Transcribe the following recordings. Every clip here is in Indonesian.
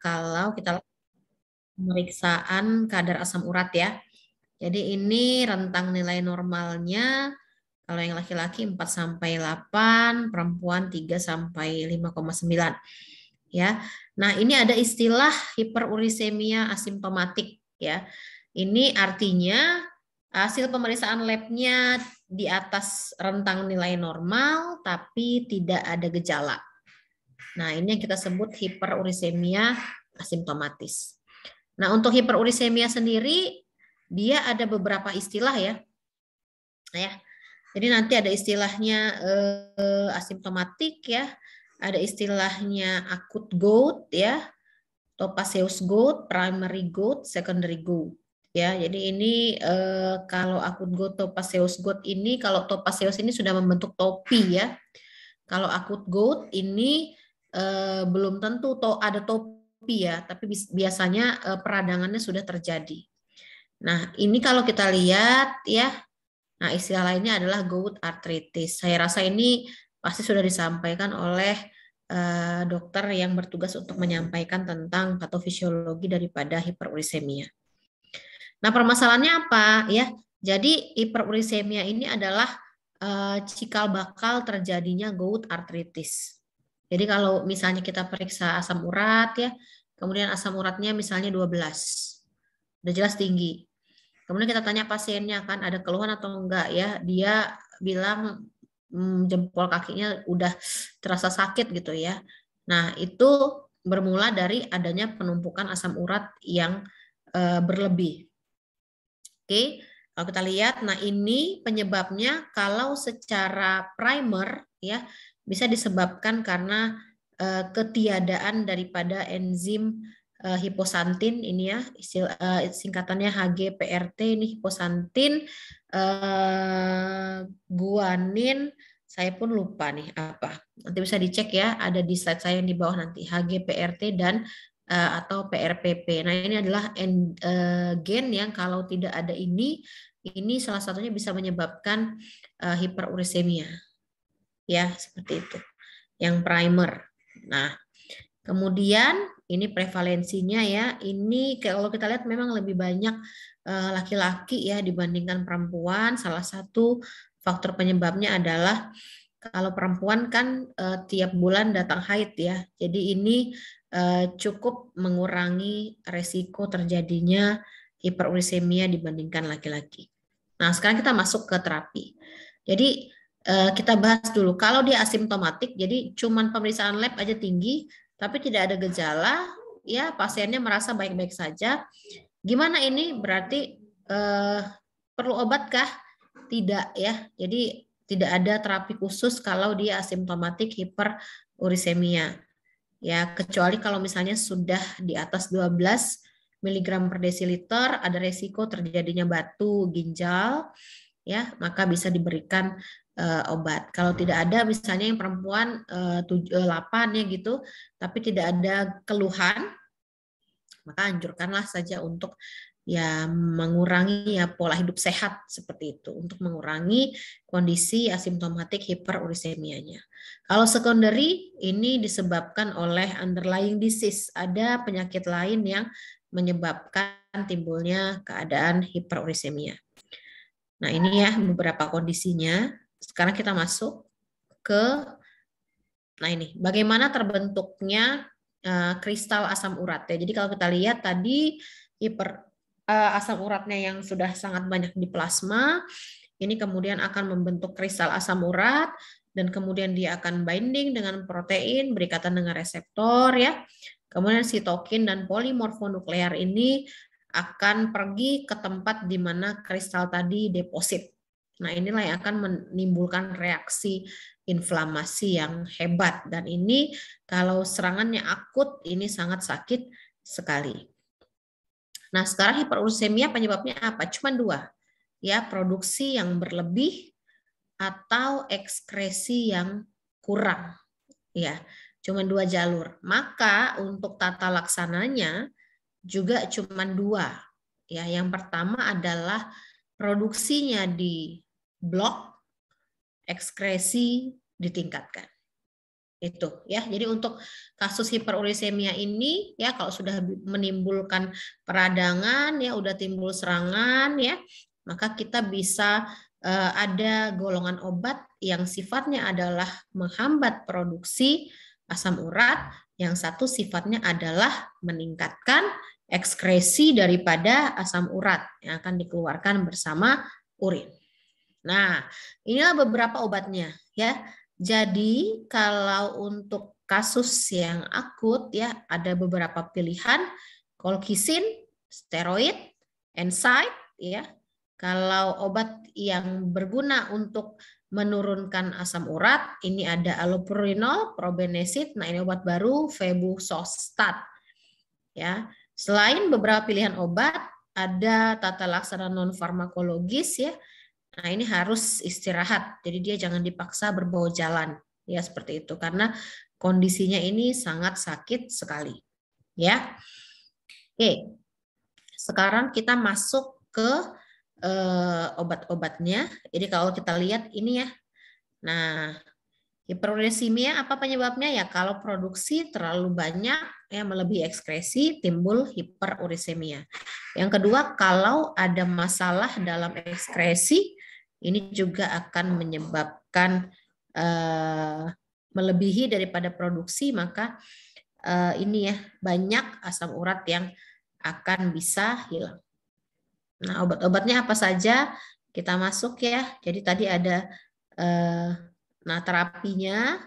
kalau kita pemeriksaan kadar asam urat ya. Jadi ini rentang nilai normalnya kalau yang laki-laki 4 sampai 8, perempuan 3 sampai 5,9. Ya. Nah, ini ada istilah hiperurisemia asimptomatik ya. Ini artinya hasil pemeriksaan labnya di atas rentang nilai normal tapi tidak ada gejala Nah, ini yang kita sebut hiperurisemia asimptomatis. Nah, untuk hiperurisemia sendiri dia ada beberapa istilah ya. Nah, ya. Jadi nanti ada istilahnya eh, asimptomatik ya, ada istilahnya akut gout ya, topaceous gout, primary gout, secondary gout ya jadi ini eh, kalau akut gout topaceous gout ini kalau topaceous ini sudah membentuk topi ya kalau akut gout ini Eh, belum tentu to ada topi ya, tapi biasanya eh, peradangannya sudah terjadi. Nah, ini kalau kita lihat ya, nah istilah lainnya adalah gout arthritis. Saya rasa ini pasti sudah disampaikan oleh eh, dokter yang bertugas untuk menyampaikan tentang patofisiologi daripada hiperurisemia. Nah, permasalahannya apa ya? Jadi hiperurisemia ini adalah eh, cikal bakal terjadinya gout arthritis. Jadi kalau misalnya kita periksa asam urat ya, kemudian asam uratnya misalnya 12. Udah jelas tinggi. Kemudian kita tanya pasiennya kan ada keluhan atau enggak ya. Dia bilang hmm, jempol kakinya udah terasa sakit gitu ya. Nah, itu bermula dari adanya penumpukan asam urat yang e, berlebih. Oke, kalau kita lihat, nah ini penyebabnya kalau secara primer ya bisa disebabkan karena eh, ketiadaan daripada enzim eh, hiposantin ini ya eh, singkatannya HGPRT ini hiposantin guanin saya pun lupa nih apa nanti bisa dicek ya ada di slide saya yang di bawah nanti HGPRT dan atau PRPP nah ini adalah gen yang kalau tidak ada ini ini salah satunya bisa menyebabkan hiperuresemia ya seperti itu yang primer nah kemudian ini prevalensinya ya ini kalau kita lihat memang lebih banyak eh, laki-laki ya dibandingkan perempuan salah satu faktor penyebabnya adalah kalau perempuan kan eh, tiap bulan datang haid ya. Jadi ini eh, cukup mengurangi resiko terjadinya hiperurisemia dibandingkan laki-laki. Nah, sekarang kita masuk ke terapi. Jadi Eh, kita bahas dulu. Kalau dia asimptomatik, jadi cuman pemeriksaan lab aja tinggi, tapi tidak ada gejala, ya pasiennya merasa baik-baik saja. Gimana ini? Berarti eh, perlu obatkah? Tidak ya. Jadi tidak ada terapi khusus kalau dia asimptomatik hiperurisemia. Ya, kecuali kalau misalnya sudah di atas 12 mg per desiliter ada resiko terjadinya batu ginjal ya, maka bisa diberikan uh, obat. Kalau tidak ada misalnya yang perempuan uh, ya gitu, tapi tidak ada keluhan, maka anjurkanlah saja untuk ya mengurangi ya pola hidup sehat seperti itu untuk mengurangi kondisi asimptomatik hiperurisemianya. Kalau secondary ini disebabkan oleh underlying disease, ada penyakit lain yang menyebabkan timbulnya keadaan hiperurisemia. Nah, ini ya beberapa kondisinya sekarang kita masuk ke nah ini bagaimana terbentuknya eh, kristal asam urat ya. Jadi kalau kita lihat tadi hiper eh, asam uratnya yang sudah sangat banyak di plasma ini kemudian akan membentuk kristal asam urat dan kemudian dia akan binding dengan protein berikatan dengan reseptor ya. Kemudian sitokin dan polimorfonuklear ini akan pergi ke tempat di mana kristal tadi deposit Nah, inilah yang akan menimbulkan reaksi inflamasi yang hebat dan ini kalau serangannya akut ini sangat sakit sekali. Nah, sekarang hiperursemia penyebabnya apa? Cuma dua. Ya, produksi yang berlebih atau ekskresi yang kurang. Ya, cuma dua jalur. Maka untuk tata laksananya juga cuma dua. Ya, yang pertama adalah produksinya di blok, ekskresi ditingkatkan. Itu ya. Jadi untuk kasus hiperuresemia ini ya kalau sudah menimbulkan peradangan ya udah timbul serangan ya, maka kita bisa uh, ada golongan obat yang sifatnya adalah menghambat produksi asam urat, yang satu sifatnya adalah meningkatkan ekskresi daripada asam urat yang akan dikeluarkan bersama urin. Nah, inilah beberapa obatnya ya. Jadi kalau untuk kasus yang akut ya ada beberapa pilihan kolkisin, steroid, NSAID ya. Kalau obat yang berguna untuk menurunkan asam urat, ini ada allopurinol, probenesid, nah ini obat baru febusostat. Ya. Selain beberapa pilihan obat, ada tata laksana non farmakologis ya Nah, ini harus istirahat. Jadi dia jangan dipaksa berbau jalan. Ya, seperti itu karena kondisinya ini sangat sakit sekali. Ya. Oke. Sekarang kita masuk ke eh, obat-obatnya. Jadi kalau kita lihat ini ya. Nah, hiperuremia apa penyebabnya ya? Kalau produksi terlalu banyak ya melebihi ekskresi timbul hiperuresemia. Yang kedua, kalau ada masalah dalam ekskresi ini juga akan menyebabkan uh, melebihi daripada produksi maka uh, ini ya banyak asam urat yang akan bisa hilang. Nah obat-obatnya apa saja kita masuk ya. Jadi tadi ada uh, nah terapinya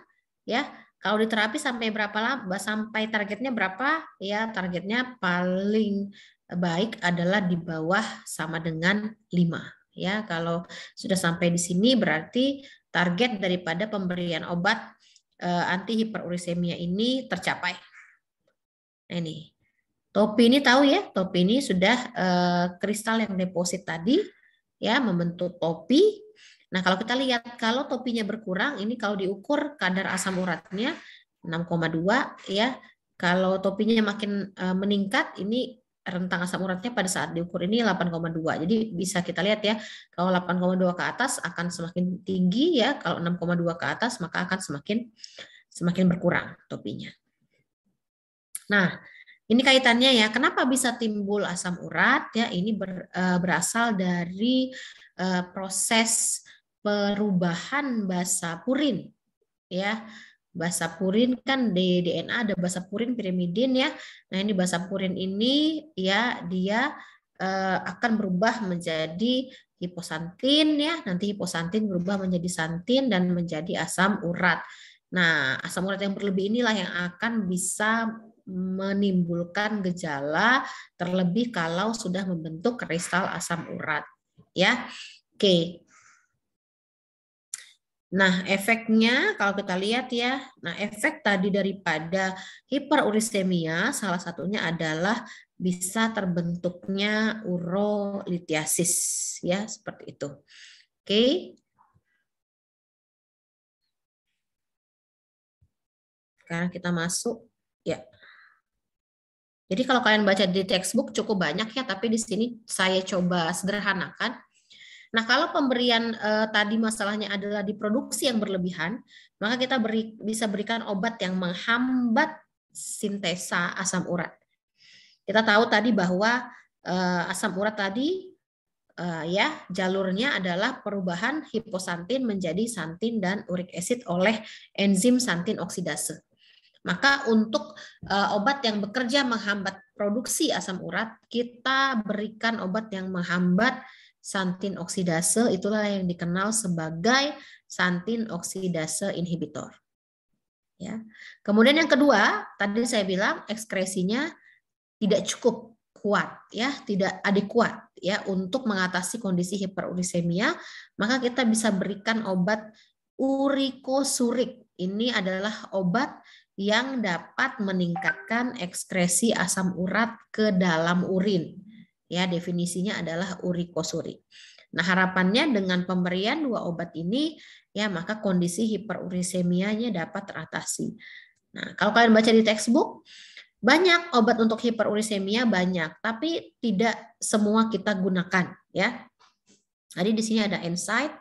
ya. Kalau diterapi sampai berapa lama? Sampai targetnya berapa? Ya targetnya paling baik adalah di bawah sama dengan 5 Ya, kalau sudah sampai di sini berarti target daripada pemberian obat e, anti hiperurisemia ini tercapai. Nah, ini. Topi ini tahu ya, topi ini sudah e, kristal yang deposit tadi ya membentuk topi. Nah, kalau kita lihat kalau topinya berkurang, ini kalau diukur kadar asam uratnya 6,2 ya. Kalau topinya makin e, meningkat ini rentang asam uratnya pada saat diukur ini 8,2. Jadi bisa kita lihat ya, kalau 8,2 ke atas akan semakin tinggi ya, kalau 6,2 ke atas maka akan semakin semakin berkurang topinya. Nah, ini kaitannya ya, kenapa bisa timbul asam urat? Ya, ini ber, e, berasal dari e, proses perubahan basa purin ya Basa purin kan di DNA ada basa purin, pirimidin ya. Nah ini basa purin ini ya dia eh, akan berubah menjadi hiposantin ya. Nanti hiposantin berubah menjadi santin dan menjadi asam urat. Nah asam urat yang berlebih inilah yang akan bisa menimbulkan gejala terlebih kalau sudah membentuk kristal asam urat ya. Oke, Nah, efeknya kalau kita lihat ya, nah efek tadi daripada hiperuristemia salah satunya adalah bisa terbentuknya urolitiasis ya, seperti itu. Oke. Sekarang kita masuk ya. Jadi kalau kalian baca di textbook cukup banyak ya, tapi di sini saya coba sederhanakan. Nah, kalau pemberian eh, tadi masalahnya adalah di produksi yang berlebihan, maka kita beri, bisa berikan obat yang menghambat sintesa asam urat. Kita tahu tadi bahwa eh, asam urat tadi eh, ya jalurnya adalah perubahan hiposantin menjadi santin dan uric acid oleh enzim santin oksidase. Maka untuk uh, obat yang bekerja menghambat produksi asam urat, kita berikan obat yang menghambat santin oksidase itulah yang dikenal sebagai santin oksidase inhibitor. Ya. Kemudian yang kedua, tadi saya bilang ekskresinya tidak cukup kuat ya, tidak adekuat ya untuk mengatasi kondisi hiperurisemia, maka kita bisa berikan obat urikosurik. Ini adalah obat yang dapat meningkatkan ekskresi asam urat ke dalam urin Ya, definisinya adalah urikosuri. Nah, harapannya dengan pemberian dua obat ini ya maka kondisi hiperurisemianya dapat teratasi. Nah, kalau kalian baca di textbook banyak obat untuk hiperurisemia banyak, tapi tidak semua kita gunakan ya. Tadi di sini ada insight.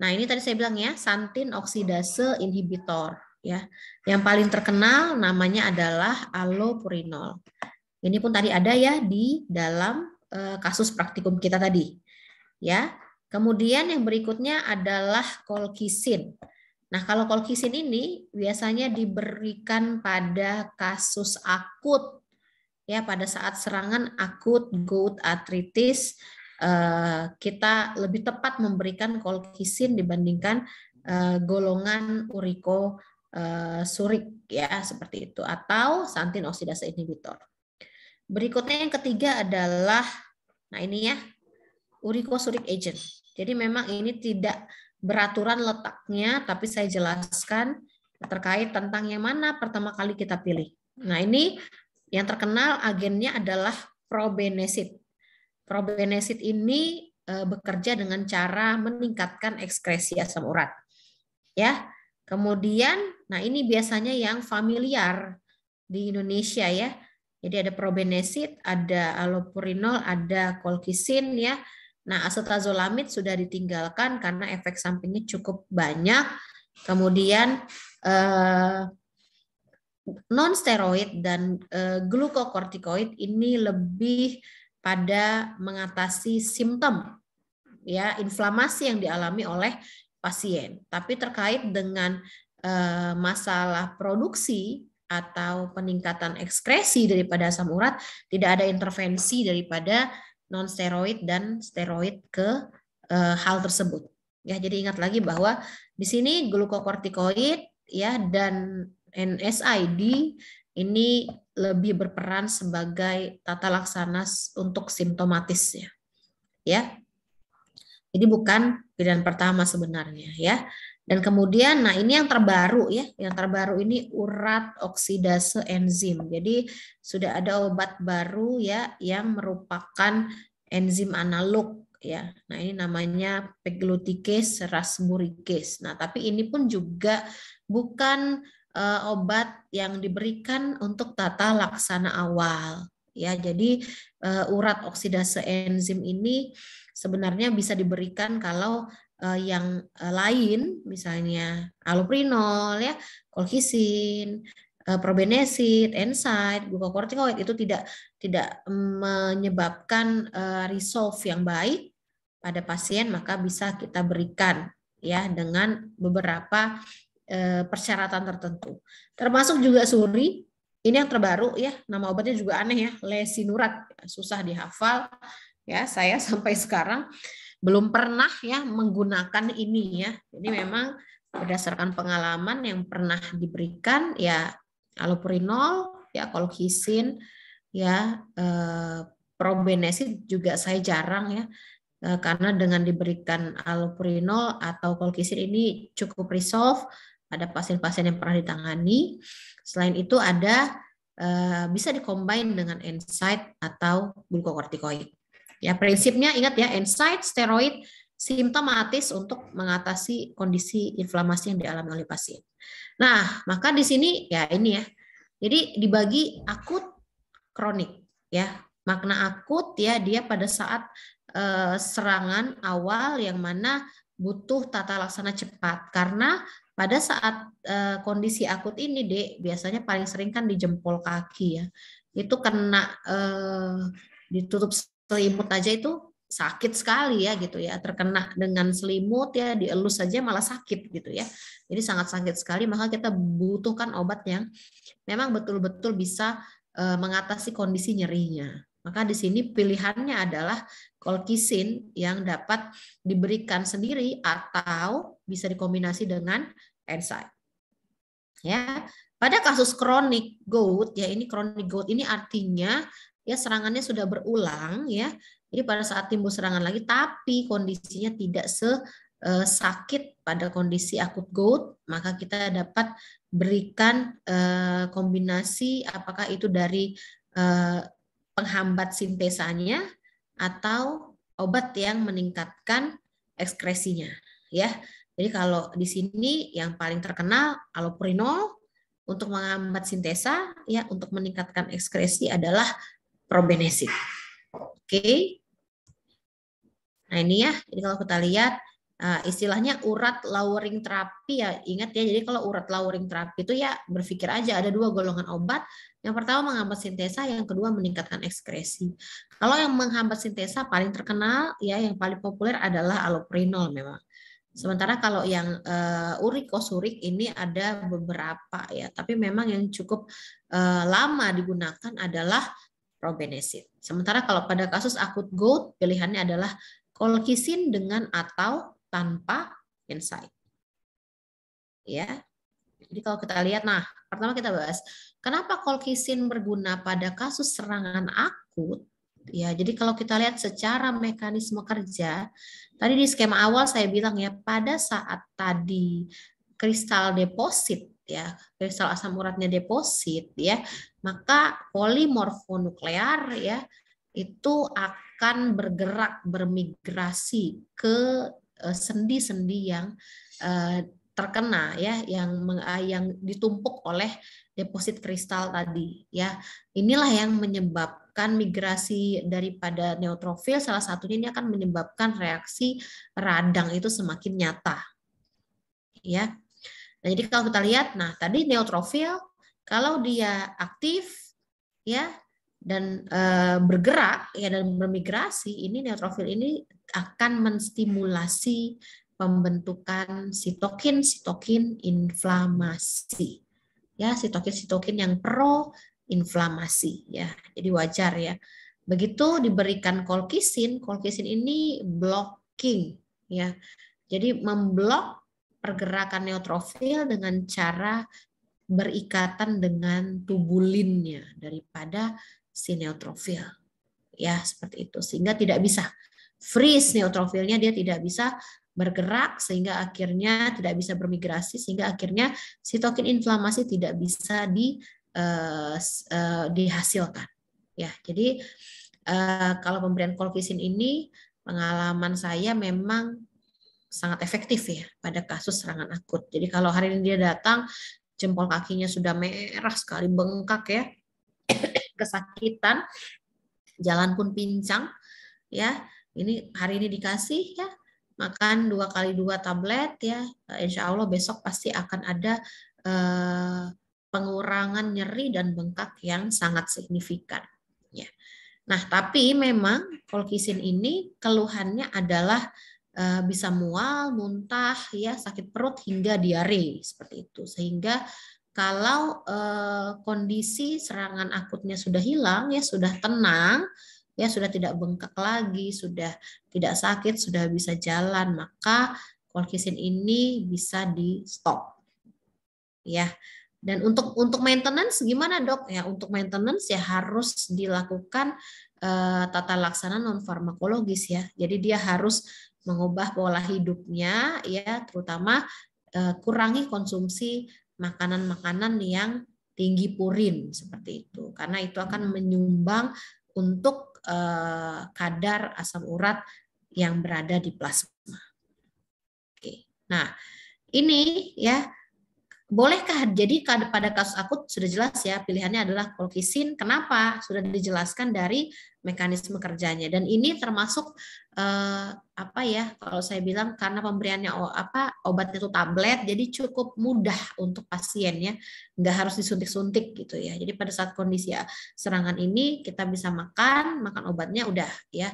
Nah, ini tadi saya bilang ya, santin oksidase inhibitor ya. Yang paling terkenal namanya adalah allopurinol. Ini pun tadi ada ya di dalam eh, kasus praktikum kita tadi. Ya. Kemudian yang berikutnya adalah kolkisin. Nah, kalau kolkisin ini biasanya diberikan pada kasus akut ya pada saat serangan akut gout arthritis eh, kita lebih tepat memberikan kolkisin dibandingkan eh, golongan uriko surik ya seperti itu atau santin oksidase inhibitor. Berikutnya yang ketiga adalah, nah ini ya, uricosuric agent. Jadi memang ini tidak beraturan letaknya, tapi saya jelaskan terkait tentang yang mana pertama kali kita pilih. Nah ini yang terkenal agennya adalah probenesid. Probenesid ini e, bekerja dengan cara meningkatkan ekskresi asam urat. Ya. Kemudian nah ini biasanya yang familiar di Indonesia ya. Jadi ada probenesid, ada allopurinol, ada kolkisin ya. Nah, asetazolamid sudah ditinggalkan karena efek sampingnya cukup banyak. Kemudian eh, non steroid dan eh, glukokortikoid ini lebih pada mengatasi simptom ya inflamasi yang dialami oleh pasien. Tapi terkait dengan eh, masalah produksi atau peningkatan ekskresi daripada asam urat, tidak ada intervensi daripada non steroid dan steroid ke e, hal tersebut. Ya, jadi ingat lagi bahwa di sini glukokortikoid ya dan NSAID ini lebih berperan sebagai tata laksana untuk simptomatis ya. Ya. Jadi bukan pilihan pertama sebenarnya ya. Dan kemudian, nah ini yang terbaru ya, yang terbaru ini urat oksidase enzim. Jadi sudah ada obat baru ya yang merupakan enzim analog ya. Nah ini namanya pegluticase rasburikase. Nah tapi ini pun juga bukan uh, obat yang diberikan untuk tata laksana awal ya. Jadi uh, urat oksidase enzim ini sebenarnya bisa diberikan kalau Eh, yang eh, lain misalnya aloprinol ya kolkisin eh, probenesid, enzyme, glukokortikoid itu tidak tidak menyebabkan resolve yang baik pada pasien maka bisa kita berikan ya dengan beberapa persyaratan tertentu. Termasuk juga suri, ini yang terbaru ya, nama obatnya juga aneh ya, lesinurat, susah dihafal ya, saya sampai sekarang belum pernah ya menggunakan ini ya. Jadi memang berdasarkan pengalaman yang pernah diberikan ya allopurinol, ya kolokisin, ya eh, probenesid juga saya jarang ya eh, karena dengan diberikan allopurinol atau kolokisin ini cukup resolve pada pasien-pasien yang pernah ditangani. Selain itu ada eh, bisa dikombin dengan NSAID atau glukokortikoid. Ya prinsipnya ingat ya, NSAID, steroid, simptomatis untuk mengatasi kondisi inflamasi yang dialami oleh pasien. Nah, maka di sini ya ini ya. Jadi dibagi akut kronik ya. Makna akut ya dia pada saat eh, serangan awal yang mana butuh tata laksana cepat karena pada saat eh, kondisi akut ini Dek biasanya paling sering kan di jempol kaki ya. Itu kena eh, ditutup selimut aja itu sakit sekali ya gitu ya terkena dengan selimut ya dielus saja malah sakit gitu ya jadi sangat sakit sekali maka kita butuhkan obat yang memang betul-betul bisa eh, mengatasi kondisi nyerinya maka di sini pilihannya adalah kolkisin yang dapat diberikan sendiri atau bisa dikombinasi dengan enzyme ya pada kasus kronik gout ya ini kronik gout ini artinya ya serangannya sudah berulang ya. Jadi pada saat timbul serangan lagi tapi kondisinya tidak se eh, sakit pada kondisi akut gout, maka kita dapat berikan eh, kombinasi apakah itu dari eh, penghambat sintesanya atau obat yang meningkatkan ekskresinya ya. Jadi kalau di sini yang paling terkenal allopurinol untuk menghambat sintesa ya untuk meningkatkan ekskresi adalah probenesik. Oke. Okay. Nah ini ya, jadi kalau kita lihat eh, istilahnya urat lowering terapi ya ingat ya jadi kalau urat lowering terapi itu ya berpikir aja ada dua golongan obat yang pertama menghambat sintesa yang kedua meningkatkan ekskresi kalau yang menghambat sintesa paling terkenal ya yang paling populer adalah aloprinol memang sementara kalau yang uh, eh, urikosurik ini ada beberapa ya tapi memang yang cukup uh, lama digunakan adalah probenesid. Sementara kalau pada kasus akut gout, pilihannya adalah kolkisin dengan atau tanpa insight. Ya. Jadi kalau kita lihat, nah pertama kita bahas, kenapa kolkisin berguna pada kasus serangan akut? Ya, jadi kalau kita lihat secara mekanisme kerja, tadi di skema awal saya bilang ya, pada saat tadi kristal deposit ya kristal asam uratnya deposit ya maka polimorfonuklear ya itu akan bergerak bermigrasi ke eh, sendi-sendi yang eh, terkena ya yang eh, yang ditumpuk oleh deposit kristal tadi ya inilah yang menyebabkan migrasi daripada neutrofil salah satunya ini akan menyebabkan reaksi radang itu semakin nyata ya Nah, jadi kalau kita lihat, nah tadi neutrofil kalau dia aktif ya dan e, bergerak ya dan bermigrasi, ini neutrofil ini akan menstimulasi pembentukan sitokin-sitokin inflamasi. Ya, sitokin-sitokin yang pro inflamasi ya. Jadi wajar ya. Begitu diberikan kolkisin, kolkisin ini blocking ya. Jadi memblok pergerakan neutrofil dengan cara berikatan dengan tubulinnya daripada si neutrofil. Ya, seperti itu. Sehingga tidak bisa freeze neutrofilnya dia tidak bisa bergerak sehingga akhirnya tidak bisa bermigrasi sehingga akhirnya sitokin inflamasi tidak bisa di uh, uh, dihasilkan ya jadi uh, kalau pemberian kolkisin ini pengalaman saya memang sangat efektif ya pada kasus serangan akut. Jadi kalau hari ini dia datang jempol kakinya sudah merah sekali bengkak ya kesakitan jalan pun pincang ya ini hari ini dikasih ya makan dua kali dua tablet ya eh, insya Allah besok pasti akan ada eh, pengurangan nyeri dan bengkak yang sangat signifikan ya nah tapi memang kolkisin ini keluhannya adalah Eh, bisa mual, muntah, ya sakit perut hingga diare seperti itu. Sehingga kalau uh, kondisi serangan akutnya sudah hilang, ya sudah tenang, ya sudah tidak bengkak lagi, sudah tidak sakit, sudah bisa jalan, maka kolkisin ini bisa di stop. Ya. Dan untuk untuk maintenance gimana dok? Ya untuk maintenance ya harus dilakukan uh, tata laksana non farmakologis ya. Jadi dia harus mengubah pola hidupnya ya terutama eh, kurangi konsumsi makanan-makanan yang tinggi purin seperti itu karena itu akan menyumbang untuk eh, kadar asam urat yang berada di plasma. Oke. Nah, ini ya bolehkah jadi pada kasus akut sudah jelas ya pilihannya adalah kolkisin kenapa sudah dijelaskan dari mekanisme kerjanya dan ini termasuk eh, apa ya kalau saya bilang karena pemberiannya apa obat itu tablet jadi cukup mudah untuk pasiennya ya nggak harus disuntik-suntik gitu ya jadi pada saat kondisi eh, serangan ini kita bisa makan makan obatnya udah ya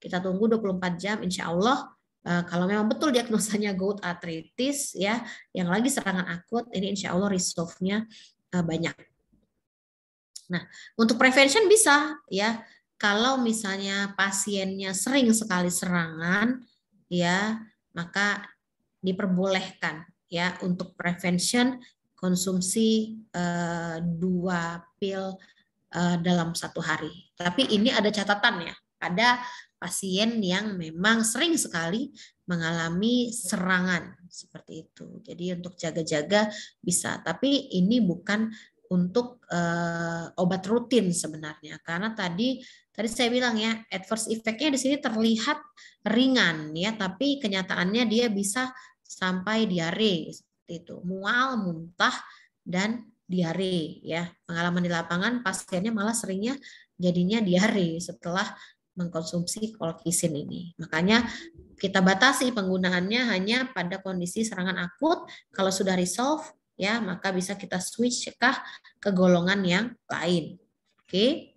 kita tunggu 24 jam insya Allah Nah, kalau memang betul diagnosanya gout arthritis ya, yang lagi serangan akut, ini insya Allah resolve-nya eh, banyak. Nah, untuk prevention bisa ya. Kalau misalnya pasiennya sering sekali serangan ya, maka diperbolehkan ya untuk prevention konsumsi eh, dua pil eh, dalam satu hari. Tapi ini ada catatan ya. Ada pasien yang memang sering sekali mengalami serangan seperti itu. Jadi untuk jaga-jaga bisa, tapi ini bukan untuk uh, obat rutin sebenarnya karena tadi tadi saya bilang ya adverse effect-nya di sini terlihat ringan ya tapi kenyataannya dia bisa sampai diare seperti itu mual muntah dan diare ya pengalaman di lapangan pasiennya malah seringnya jadinya diare setelah mengkonsumsi kolkisin ini. Makanya kita batasi penggunaannya hanya pada kondisi serangan akut. Kalau sudah resolve, ya maka bisa kita switch kah ke golongan yang lain. Oke.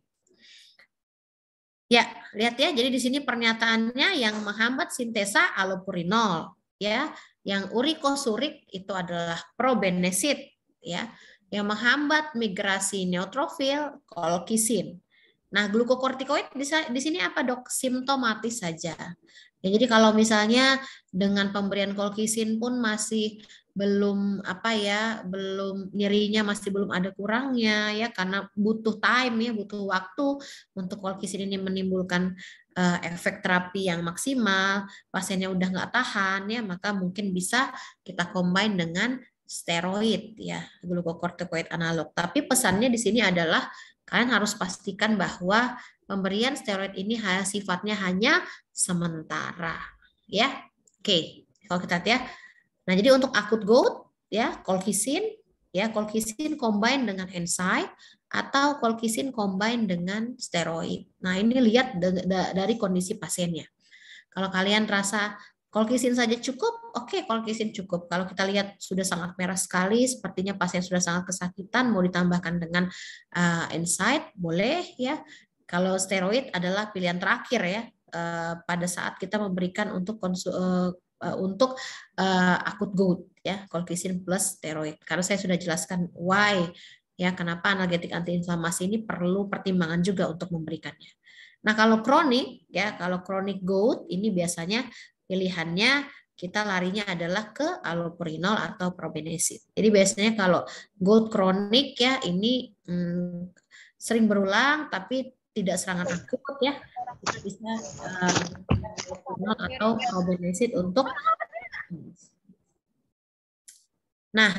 Ya, lihat ya. Jadi di sini pernyataannya yang menghambat sintesa alopurinol, ya. Yang urikosurik itu adalah probenesit, ya. Yang menghambat migrasi neutrofil kolkisin. Nah, glukokortikoid bisa di sini apa, Dok? Simptomatis saja. Ya, jadi kalau misalnya dengan pemberian kolkisin pun masih belum apa ya, belum nyerinya masih belum ada kurangnya ya karena butuh time ya, butuh waktu untuk kolkisin ini menimbulkan eh, efek terapi yang maksimal, pasiennya udah nggak tahan ya, maka mungkin bisa kita combine dengan steroid ya, glukokortikoid analog. Tapi pesannya di sini adalah Kalian harus pastikan bahwa pemberian steroid ini sifatnya hanya sementara, ya. Oke, kalau kita lihat ya. Nah, jadi untuk akut gout ya, kolkisin ya, kolkisin combine dengan enzyme atau kolkisin combine dengan steroid. Nah, ini lihat dari kondisi pasiennya. Kalau kalian rasa Kolkisin saja cukup, oke okay, kolkisin cukup. Kalau kita lihat sudah sangat merah sekali, sepertinya pasien sudah sangat kesakitan, mau ditambahkan dengan uh, eh, insight, boleh ya. Kalau steroid adalah pilihan terakhir ya, uh, pada saat kita memberikan untuk konsul, uh, eh, uh, untuk uh, akut gout ya, kolkisin plus steroid. Karena saya sudah jelaskan why ya kenapa analgetik antiinflamasi ini perlu pertimbangan juga untuk memberikannya. Nah, kalau kronik ya, kalau kronik gout ini biasanya pilihannya kita larinya adalah ke allopurinol atau probenesid. Jadi biasanya kalau gout kronik ya ini hmm, sering berulang tapi tidak serangan akut ya kita bisa um, atau probenesid untuk nah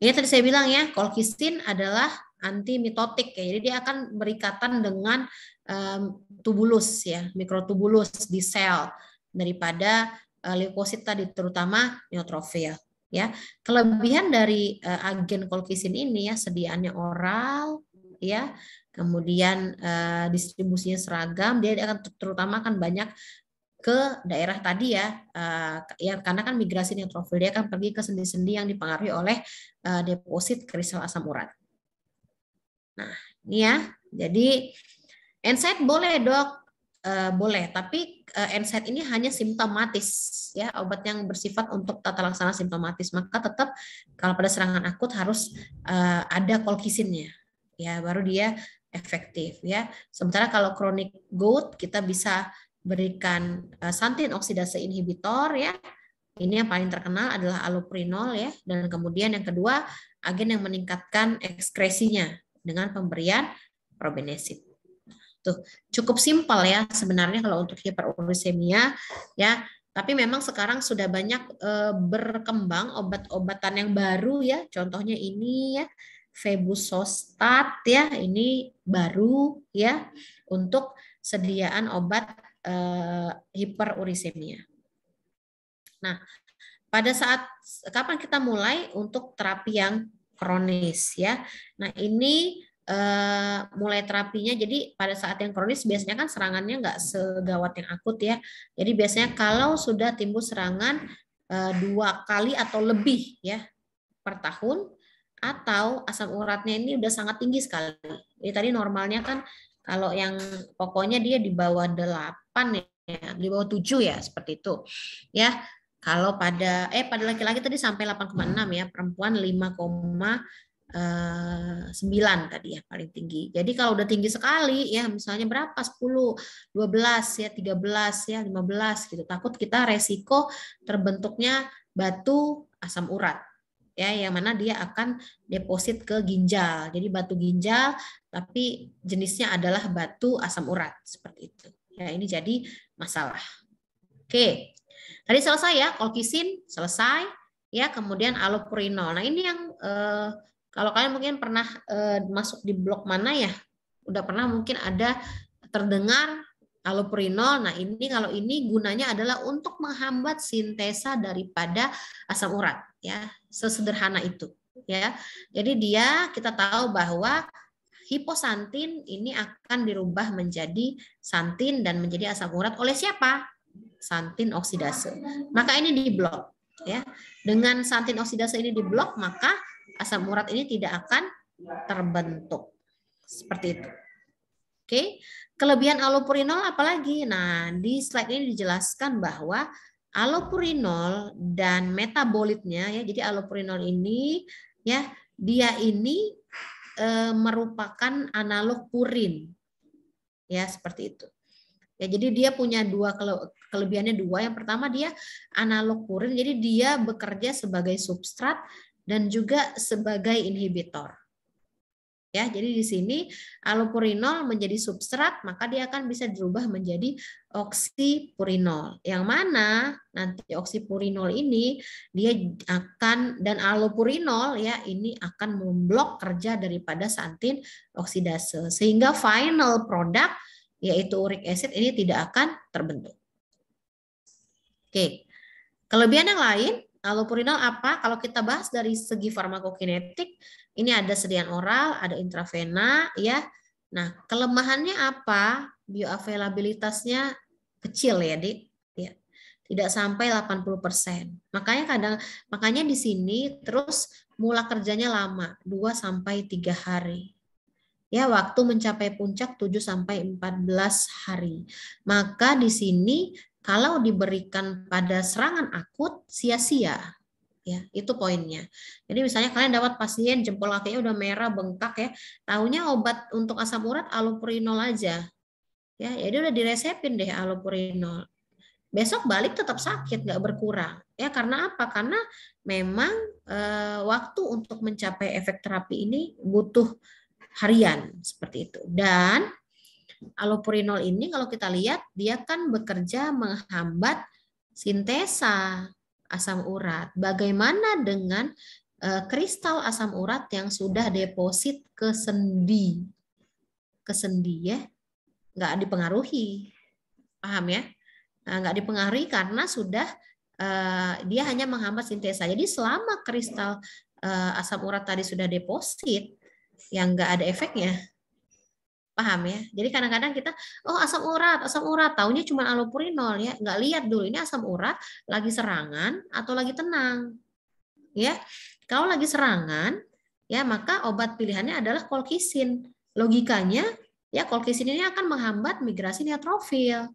ini tadi saya bilang ya kolkistin adalah anti mitotik ya jadi dia akan berikatan dengan um, tubulus ya mikrotubulus di sel daripada eh, leukosit tadi terutama neutrofil ya. Kelebihan dari eh, agen kolkisin ini ya sediaannya oral ya, kemudian eh, distribusinya seragam, dia akan terutama akan banyak ke daerah tadi ya, uh, ya karena kan migrasi neutrofil dia akan pergi ke sendi-sendi yang dipengaruhi oleh uh, deposit kristal asam urat. Nah, ini ya, jadi insight boleh dok, uh, boleh, tapi uh, eh, NSAID ini hanya simptomatis ya, obat yang bersifat untuk tata laksana simptomatis. Maka tetap kalau pada serangan akut harus uh, ada kolkisinnya ya, baru dia efektif ya. Sementara kalau kronik gout kita bisa berikan uh, santin oksidase inhibitor ya. Ini yang paling terkenal adalah aloprinol ya dan kemudian yang kedua agen yang meningkatkan ekskresinya dengan pemberian probenesid. Tuh, gitu. cukup simpel ya sebenarnya kalau untuk hiperurisemia ya, tapi memang sekarang sudah banyak e, berkembang obat-obatan yang baru ya. Contohnya ini ya, febusostat ya, ini baru ya untuk sediaan obat e, Nah, pada saat kapan kita mulai untuk terapi yang kronis ya. Nah, ini Eh, mulai terapinya jadi pada saat yang kronis biasanya kan serangannya nggak segawat yang akut ya jadi biasanya kalau sudah timbul serangan eh, dua kali atau lebih ya per tahun atau asam uratnya ini udah sangat tinggi sekali jadi tadi normalnya kan kalau yang pokoknya dia di bawah 8 ya di bawah 7 ya seperti itu ya kalau pada eh pada laki-laki tadi sampai 8,6 ya perempuan 9 eh, tadi ya paling tinggi. Jadi kalau udah tinggi sekali ya misalnya berapa 10, 12 ya 13 ya 15 gitu. Takut kita resiko terbentuknya batu asam urat ya yang mana dia akan deposit ke ginjal. Jadi batu ginjal tapi jenisnya adalah batu asam urat seperti itu. Ya ini jadi masalah. Oke. Tadi selesai ya kolkisin selesai ya kemudian allopurinol. Nah ini yang eh, kalau kalian mungkin pernah e, masuk di blog mana ya, udah pernah mungkin ada terdengar allopurinol. Nah ini kalau ini gunanya adalah untuk menghambat sintesa daripada asam urat ya, sesederhana itu ya. Jadi dia kita tahu bahwa hiposantin ini akan dirubah menjadi santin dan menjadi asam urat oleh siapa? Santin oksidase. Maka ini diblok ya. Dengan santin oksidase ini diblok maka asam urat ini tidak akan terbentuk. Seperti itu. Oke, kelebihan alopurinol apalagi? Nah, di slide ini dijelaskan bahwa alopurinol dan metabolitnya ya. Jadi alopurinol ini ya, dia ini e, merupakan analog purin. Ya, seperti itu. Ya, jadi dia punya dua kelebihannya dua. Yang pertama dia analog purin, jadi dia bekerja sebagai substrat dan juga sebagai inhibitor. Ya, jadi di sini allopurinol menjadi substrat, maka dia akan bisa dirubah menjadi oksipurinol. Yang mana nanti oksipurinol ini dia akan dan allopurinol ya ini akan memblok kerja daripada santin oksidase sehingga final produk yaitu uric acid ini tidak akan terbentuk. Oke. Kelebihan yang lain Allopurinol apa? Kalau kita bahas dari segi farmakokinetik, ini ada sediaan oral, ada intravena, ya. Nah, kelemahannya apa? Bioavailabilitasnya kecil ya, Dik. Ya. Tidak sampai 80%. Makanya kadang makanya di sini terus mula kerjanya lama, 2 sampai 3 hari. Ya, waktu mencapai puncak 7 sampai 14 hari. Maka di sini kalau diberikan pada serangan akut sia-sia. Ya, itu poinnya. Jadi misalnya kalian dapat pasien jempol kakinya udah merah bengkak ya, tahunya obat untuk asam urat allopurinol aja. Ya, jadi ya udah diresepin deh allopurinol. Besok balik tetap sakit, nggak berkurang. Ya, karena apa? Karena memang e, waktu untuk mencapai efek terapi ini butuh harian seperti itu. Dan Alopurinol ini kalau kita lihat dia kan bekerja menghambat sintesa asam urat. Bagaimana dengan eh, kristal asam urat yang sudah deposit ke sendi? Ke sendi ya. Nggak dipengaruhi. Paham ya? Nah, nggak dipengaruhi karena sudah eh, dia hanya menghambat sintesa. Jadi selama kristal eh, asam urat tadi sudah deposit, yang nggak ada efeknya, paham ya jadi kadang-kadang kita oh asam urat asam urat tahunya cuma alopurinol ya nggak lihat dulu ini asam urat lagi serangan atau lagi tenang ya kalau lagi serangan ya maka obat pilihannya adalah kolkisin logikanya ya kolkisin ini akan menghambat migrasi neutrofil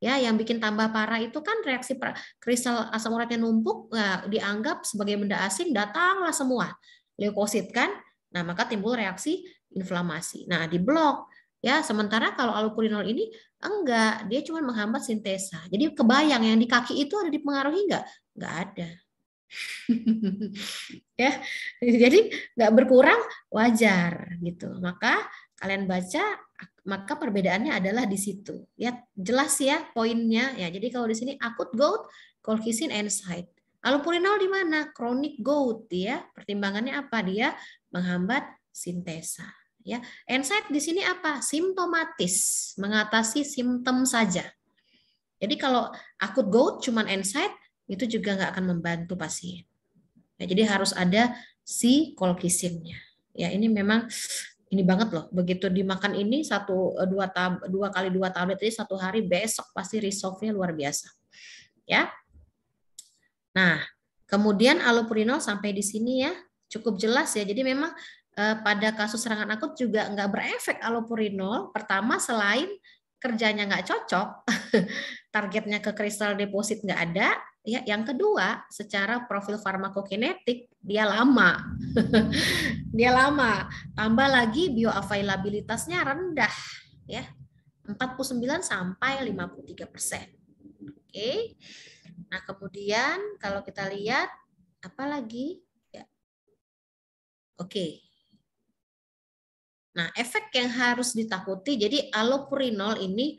ya yang bikin tambah parah itu kan reaksi kristal asam uratnya numpuk ya, dianggap sebagai benda asing datanglah semua leukosit kan nah maka timbul reaksi inflamasi nah diblok Ya, sementara kalau allopurinol ini enggak, dia cuma menghambat sintesa. Jadi kebayang yang di kaki itu ada dipengaruhi enggak? Enggak ada. ya. Jadi enggak berkurang wajar gitu. Maka kalian baca maka perbedaannya adalah di situ. Ya, jelas ya poinnya ya. Jadi kalau di sini akut gout, colchicine and Allopurinol di mana? Chronic gout ya. Pertimbangannya apa? Dia menghambat sintesa. Ya, insight di sini apa? Simptomatis, mengatasi simptom saja. Jadi kalau akut gout cuman insight itu juga nggak akan membantu pasien. Ya, jadi harus ada si kolkisinnya. Ya ini memang ini banget loh. Begitu dimakan ini satu eh, dua tab, dua kali dua tablet ini satu hari besok pasti resolve-nya luar biasa. Ya. Nah, kemudian allopurinol sampai di sini ya cukup jelas ya. Jadi memang Eh, pada kasus serangan akut juga nggak berefek alopurinol. Pertama, selain kerjanya nggak cocok, targetnya ke kristal deposit nggak ada. Ya, yang kedua, secara profil farmakokinetik dia lama, dia lama. Tambah lagi bioavailabilitasnya rendah, ya 49 sampai 53 persen. Oke, nah kemudian kalau kita lihat apa lagi? Ya. Oke, Nah, efek yang harus ditakuti, jadi allopurinol ini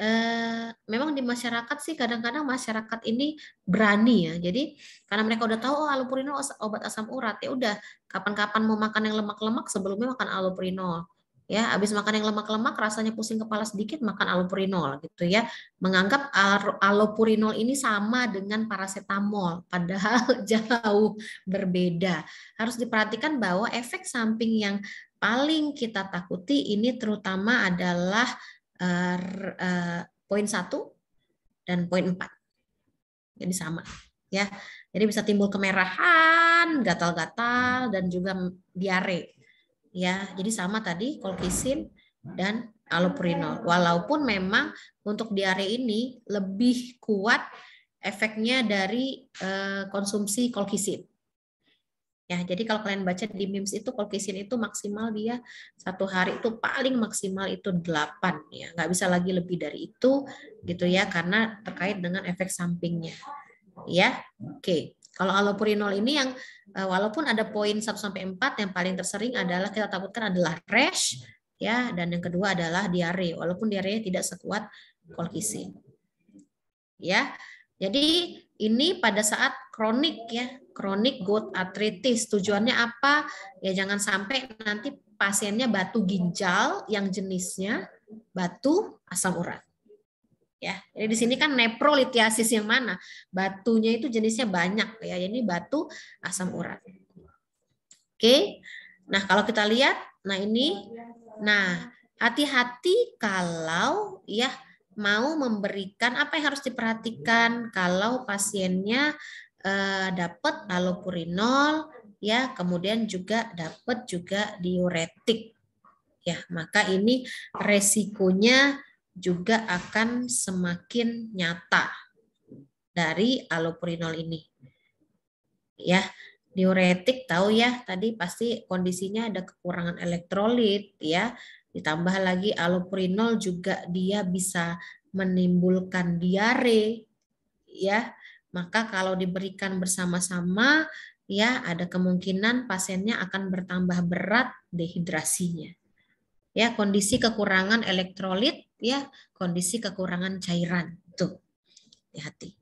eh, memang di masyarakat sih kadang-kadang masyarakat ini berani ya. Jadi karena mereka udah tahu oh allopurinol obat asam urat ya udah kapan-kapan mau makan yang lemak-lemak sebelumnya makan allopurinol Ya, habis makan yang lemak-lemak rasanya pusing kepala sedikit makan allopurinol gitu ya. Menganggap allopurinol ini sama dengan paracetamol padahal jauh berbeda. Harus diperhatikan bahwa efek samping yang paling kita takuti ini terutama adalah uh, uh, poin satu dan poin empat. Jadi sama ya. Jadi bisa timbul kemerahan, gatal-gatal dan juga diare. Ya, jadi sama tadi kolkisin dan allopurinol. Walaupun memang untuk diare ini lebih kuat efeknya dari uh, konsumsi kolkisin Ya, jadi kalau kalian baca di MIMS itu kolkisin itu maksimal dia satu hari itu paling maksimal itu 8 ya. Nggak bisa lagi lebih dari itu gitu ya karena terkait dengan efek sampingnya. Ya. Oke. Okay. Kalau allopurinol ini yang eh, walaupun ada poin 1 sampai 4 yang paling tersering adalah kita takutkan adalah rash ya dan yang kedua adalah diare walaupun diare tidak sekuat kolkisin. Ya. Jadi ini pada saat kronik ya chronic gout arthritis. Tujuannya apa? Ya jangan sampai nanti pasiennya batu ginjal yang jenisnya batu asam urat. Ya, jadi di sini kan neprolitiasis yang mana? Batunya itu jenisnya banyak ya. Ini batu asam urat. Oke. Nah, kalau kita lihat, nah ini nah hati-hati kalau ya mau memberikan apa yang harus diperhatikan kalau pasiennya eh, dapat alopurinol ya kemudian juga dapat juga diuretik ya maka ini resikonya juga akan semakin nyata dari alopurinol ini ya diuretik tahu ya tadi pasti kondisinya ada kekurangan elektrolit ya ditambah lagi alopurinol juga dia bisa menimbulkan diare ya maka kalau diberikan bersama-sama ya ada kemungkinan pasiennya akan bertambah berat dehidrasinya. Ya, kondisi kekurangan elektrolit ya, kondisi kekurangan cairan. Tuh. Hati-hati.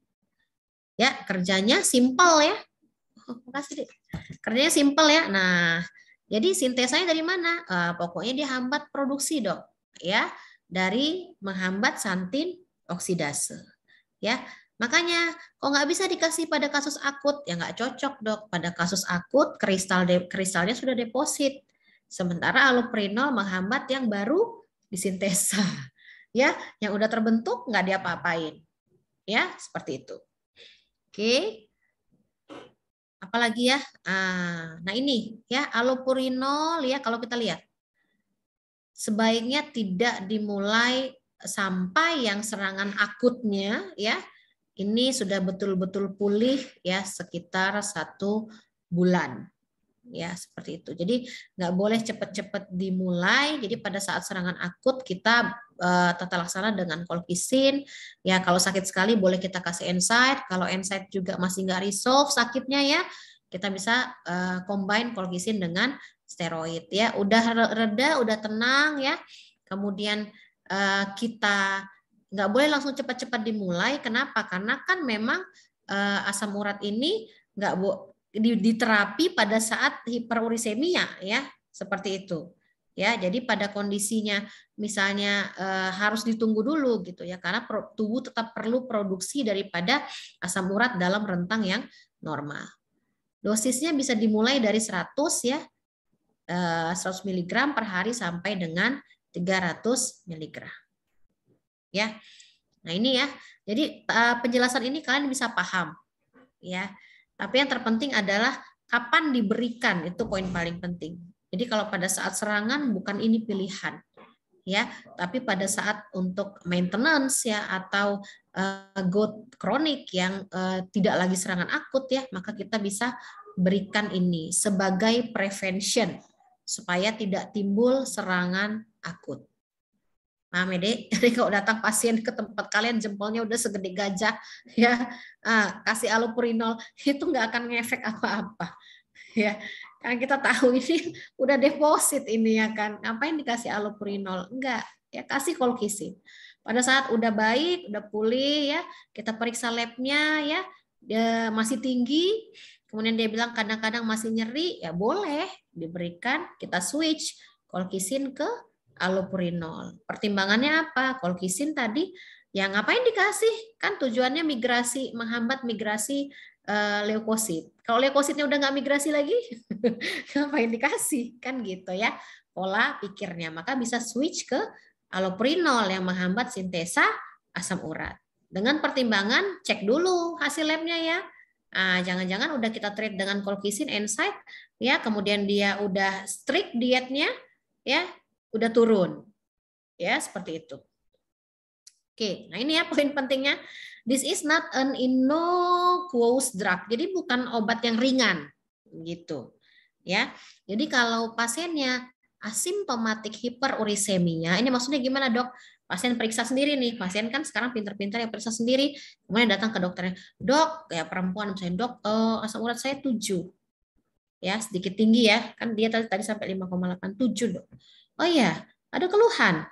Ya, kerjanya simpel ya. Oh, makasih, Dik. Kerjanya simpel ya. Nah, jadi sintesanya dari mana? Eh, pokoknya dia hambat produksi, Dok. Ya, dari menghambat santin oksidase. Ya, Makanya, kok nggak bisa dikasih pada kasus akut? Ya nggak cocok dok. Pada kasus akut, kristal de kristalnya sudah deposit. Sementara aloprenol menghambat yang baru disintesa. Ya, yang udah terbentuk nggak diapa-apain. Ya, seperti itu. Oke. Apalagi ya? Ah, nah ini ya allopurinol ya kalau kita lihat sebaiknya tidak dimulai sampai yang serangan akutnya ya ini sudah betul-betul pulih ya sekitar satu bulan ya seperti itu. Jadi nggak boleh cepat-cepat dimulai. Jadi pada saat serangan akut kita uh, tata laksana dengan kolpisin. Ya kalau sakit sekali boleh kita kasih insight. Kalau insight juga masih nggak resolve sakitnya ya kita bisa uh, combine kolkisin dengan steroid ya. Udah reda, udah tenang ya. Kemudian uh, kita nggak boleh langsung cepat-cepat dimulai. Kenapa? Karena kan memang uh, asam urat ini nggak bo diterapi pada saat hiperurisemia ya seperti itu ya jadi pada kondisinya misalnya e, harus ditunggu dulu gitu ya karena pro, tubuh tetap perlu produksi daripada asam urat dalam rentang yang normal dosisnya bisa dimulai dari 100 ya e, 100 mg per hari sampai dengan 300 miligram ya. Nah, ini ya. Jadi eh, penjelasan ini kalian bisa paham ya. Tapi yang terpenting adalah kapan diberikan itu poin paling penting. Jadi kalau pada saat serangan bukan ini pilihan ya, tapi pada saat untuk maintenance ya atau uh, eh, gout kronik yang uh, tidak lagi serangan akut ya, maka kita bisa berikan ini sebagai prevention supaya tidak timbul serangan akut. Nah, Mede, ini kalau datang pasien ke tempat kalian jempolnya udah segede gajah, ya ah, kasih alopurinol itu nggak akan ngefek apa-apa, ya. Karena kita tahu ini udah deposit ini ya kan. Apa dikasih alopurinol? Enggak, ya kasih kolkisin. Pada saat udah baik, udah pulih ya, kita periksa labnya ya, dia masih tinggi. Kemudian dia bilang kadang-kadang masih nyeri, ya boleh diberikan kita switch kolkisin ke allopurinol. Pertimbangannya apa? Kolkisin tadi ya ngapain dikasih? Kan tujuannya migrasi, menghambat migrasi eh, leukosit. Kalau leukositnya udah nggak migrasi lagi, ngapain dikasih? Kan gitu ya pola pikirnya. Maka bisa switch ke allopurinol yang menghambat sintesa asam urat. Dengan pertimbangan cek dulu hasil labnya ya. jangan ah, jangan-jangan udah kita treat dengan kolkisin enzyme ya, kemudian dia udah strict dietnya ya, udah turun. Ya, seperti itu. Oke, nah ini ya poin pentingnya. This is not an innocuous drug. Jadi bukan obat yang ringan gitu. Ya. Jadi kalau pasiennya asimptomatik hiperuriseminya, ini maksudnya gimana, Dok? Pasien periksa sendiri nih. Pasien kan sekarang pinter-pinter yang periksa sendiri, kemudian datang ke dokternya. Dok, ya perempuan misalnya, "Dok, eh, asam urat saya 7." Ya, sedikit tinggi ya. Kan dia tadi tadi sampai 5,87, Dok oh iya ada keluhan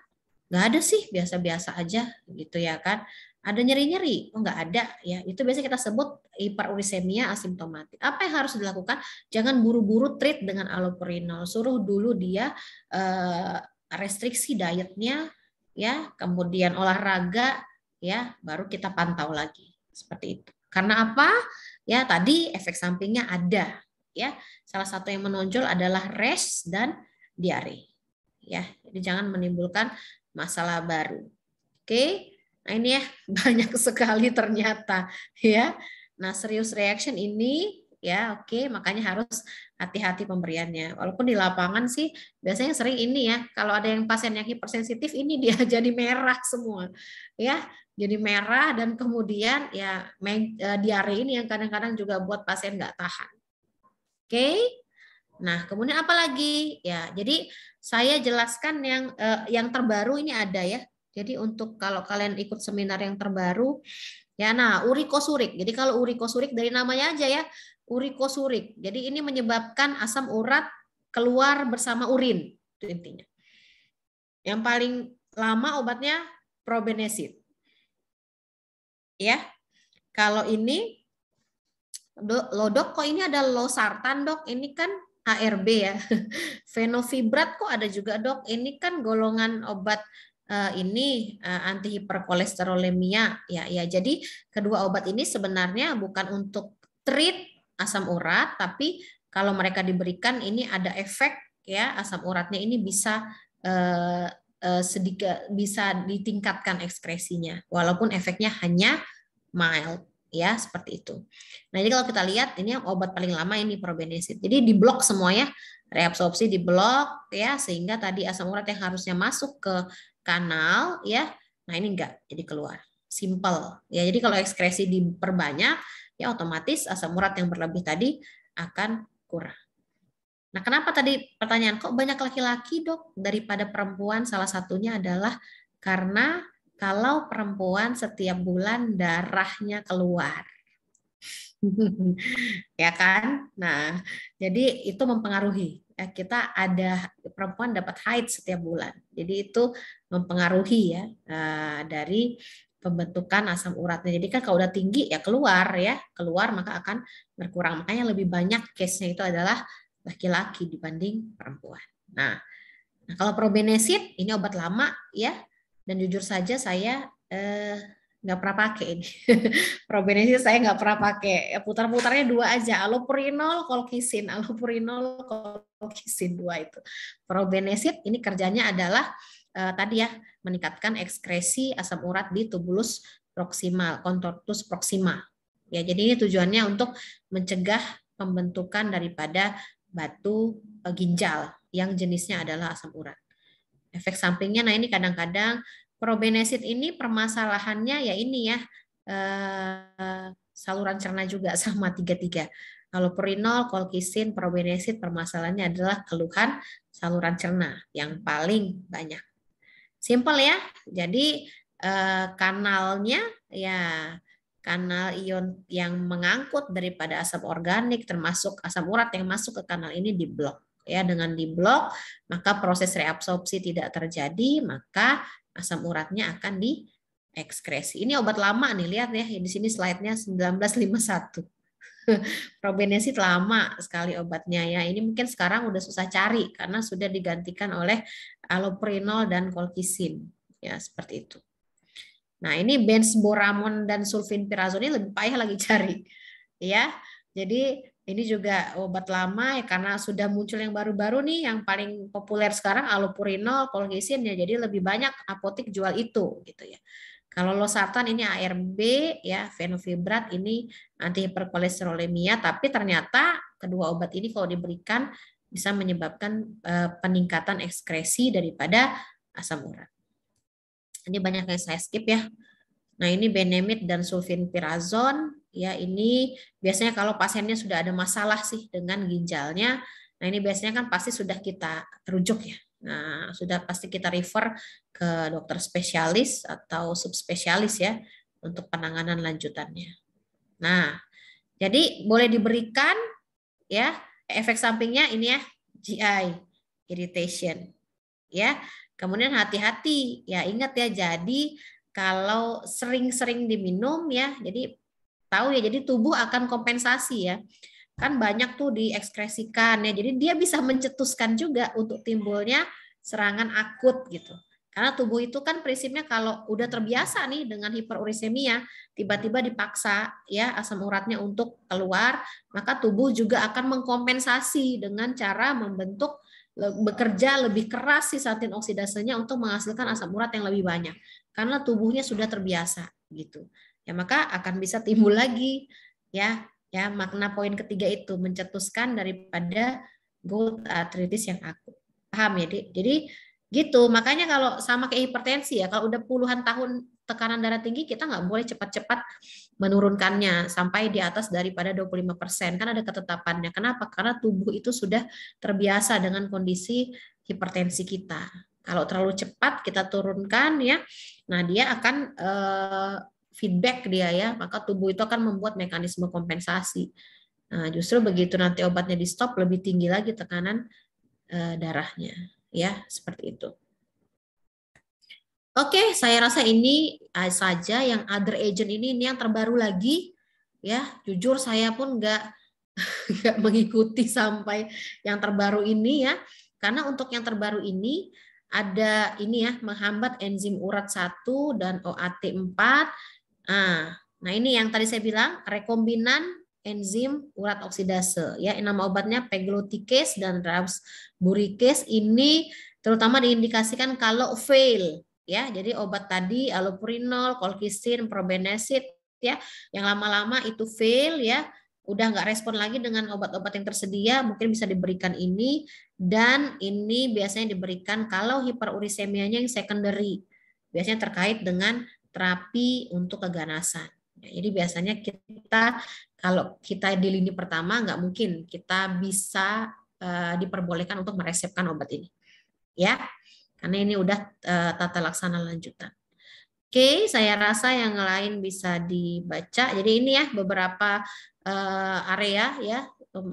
nggak ada sih biasa-biasa aja gitu ya kan ada nyeri-nyeri oh nggak ada ya itu biasanya kita sebut hiperurisemia asimptomatik apa yang harus dilakukan jangan buru-buru treat dengan allopurinol suruh dulu dia eh, restriksi dietnya ya kemudian olahraga ya baru kita pantau lagi seperti itu karena apa ya tadi efek sampingnya ada ya salah satu yang menonjol adalah rash dan diare ya. Jadi jangan menimbulkan masalah baru. Oke. Nah, ini ya banyak sekali ternyata ya. Nah, serius reaction ini ya oke makanya harus hati-hati pemberiannya walaupun di lapangan sih biasanya sering ini ya kalau ada yang pasien pasiennya hipersensitif ini dia jadi merah semua ya jadi merah dan kemudian ya eh, diare ini yang kadang-kadang juga buat pasien nggak tahan oke okay? Nah, kemudian apa lagi? Ya, jadi saya jelaskan yang eh, yang terbaru ini ada ya. Jadi untuk kalau kalian ikut seminar yang terbaru, ya nah urikosurik. Jadi kalau urikosurik dari namanya aja ya, urikosurik. Jadi ini menyebabkan asam urat keluar bersama urin, itu intinya. Yang paling lama obatnya probenesid. Ya. Kalau ini lo dok kok ini ada losartan dok ini kan ARB ya. Fenofibrat kok ada juga dok. Ini kan golongan obat uh, ini uh, eh, anti hiperkolesterolemia ya ya. Jadi kedua obat ini sebenarnya bukan untuk treat asam urat, tapi kalau mereka diberikan ini ada efek ya asam uratnya ini bisa uh, eh, uh, sedikit bisa ditingkatkan ekspresinya, walaupun efeknya hanya mild ya seperti itu. Nah jadi kalau kita lihat ini yang obat paling lama ini probenesid. Jadi diblok ya reabsorpsi diblok ya sehingga tadi asam urat yang harusnya masuk ke kanal ya. Nah ini enggak jadi keluar. Simple ya. Jadi kalau ekskresi diperbanyak ya otomatis asam urat yang berlebih tadi akan kurang. Nah, kenapa tadi pertanyaan kok banyak laki-laki, Dok, daripada perempuan? Salah satunya adalah karena kalau perempuan setiap bulan darahnya keluar. ya kan? Nah, jadi itu mempengaruhi. Ya, kita ada perempuan dapat haid setiap bulan. Jadi itu mempengaruhi ya eh, dari pembentukan asam uratnya. Jadi kan kalau udah tinggi ya keluar ya, keluar maka akan berkurang. Makanya lebih banyak case-nya itu adalah laki-laki dibanding perempuan. Nah, nah kalau probenesid ini obat lama ya dan jujur saja saya eh, nggak pernah pakai ini. Probenesi saya nggak pernah pakai. Putar-putarnya dua aja, allopurinol, kolkisin, allopurinol, kolkisin dua itu. Probenesit ini kerjanya adalah eh, tadi ya meningkatkan ekskresi asam urat di tubulus proximal, kontortus proximal. Ya, jadi ini tujuannya untuk mencegah pembentukan daripada batu eh, ginjal yang jenisnya adalah asam urat. Efek sampingnya, nah ini kadang-kadang probenesid ini permasalahannya ya ini ya eh, saluran cerna juga sama tiga-tiga. Kalau perinol, kolkisin, probenesid permasalahannya adalah keluhan saluran cerna yang paling banyak. Simple ya. Jadi eh, kanalnya ya kanal ion yang mengangkut daripada asam organik termasuk asam urat yang masuk ke kanal ini diblok ya dengan diblok maka proses reabsorpsi tidak terjadi maka asam uratnya akan ekskresi. Ini obat lama nih lihat ya di sini slide-nya 1951. Probenesit lama sekali obatnya ya. Ini mungkin sekarang udah susah cari karena sudah digantikan oleh aloprenol dan kolkisin. Ya, seperti itu. Nah, ini benzboramon dan sulfinpirazone ini lebih payah lagi cari. Ya. Jadi ini juga obat lama ya karena sudah muncul yang baru-baru nih yang paling populer sekarang alopurinol, kolgesin ya. Jadi lebih banyak apotek jual itu gitu ya. Kalau losartan ini ARB ya, fenofibrat ini anti hiperkolesterolemia tapi ternyata kedua obat ini kalau diberikan bisa menyebabkan eh, peningkatan ekskresi daripada asam urat. Ini banyak yang saya skip ya. Nah, ini benemid dan sulfinpirazon ya ini biasanya kalau pasiennya sudah ada masalah sih dengan ginjalnya. Nah, ini biasanya kan pasti sudah kita rujuk ya. Nah, sudah pasti kita refer ke dokter spesialis atau subspesialis ya untuk penanganan lanjutannya. Nah, jadi boleh diberikan ya efek sampingnya ini ya GI irritation ya. Kemudian hati-hati ya ingat ya jadi kalau sering-sering diminum ya, jadi tahu ya, jadi tubuh akan kompensasi ya. Kan banyak tuh diekskresikan ya, jadi dia bisa mencetuskan juga untuk timbulnya serangan akut gitu. Karena tubuh itu kan prinsipnya kalau udah terbiasa nih dengan hiperuresemia tiba-tiba dipaksa ya asam uratnya untuk keluar, maka tubuh juga akan mengkompensasi dengan cara membentuk bekerja lebih keras si satin oksidasenya untuk menghasilkan asam urat yang lebih banyak karena tubuhnya sudah terbiasa gitu. Ya maka akan bisa timbul lagi ya ya makna poin ketiga itu mencetuskan daripada gout artritis yang aku Paham ya, Dik? Jadi gitu. Makanya kalau sama kayak hipertensi ya, kalau udah puluhan tahun tekanan darah tinggi kita nggak boleh cepat-cepat menurunkannya sampai di atas daripada 25% kan ada ketetapannya. Kenapa? Karena tubuh itu sudah terbiasa dengan kondisi hipertensi kita. Kalau terlalu cepat kita turunkan ya, nah dia akan eh, feedback dia ya, maka tubuh itu akan membuat mekanisme kompensasi. Nah, justru begitu nanti obatnya di stop lebih tinggi lagi tekanan eh, darahnya ya, seperti itu. Oke, saya rasa ini eh, saja yang other agent ini ini yang terbaru lagi ya. Jujur saya pun nggak nggak mengikuti sampai yang terbaru ini ya. Karena untuk yang terbaru ini ada ini ya menghambat enzim urat 1 dan OAT 4. Ah, nah ini yang tadi saya bilang rekombinan enzim urat oksidase ya nama obatnya peglotikase dan rasburicase ini terutama diindikasikan kalau fail ya. Jadi obat tadi allopurinol, colchicine, probenesid ya, yang lama-lama itu fail ya, udah nggak respon lagi dengan obat-obat yang tersedia, mungkin bisa diberikan ini dan ini biasanya diberikan kalau hiperurusemianya yang secondary, biasanya terkait dengan terapi untuk keganasan. jadi nah, biasanya kita kalau kita di lini pertama nggak mungkin kita bisa uh, diperbolehkan untuk meresepkan obat ini. Ya, karena ini udah eh, tata laksana lanjutan. Oke, okay, saya rasa yang lain bisa dibaca. Jadi ini ya beberapa uh, area ya,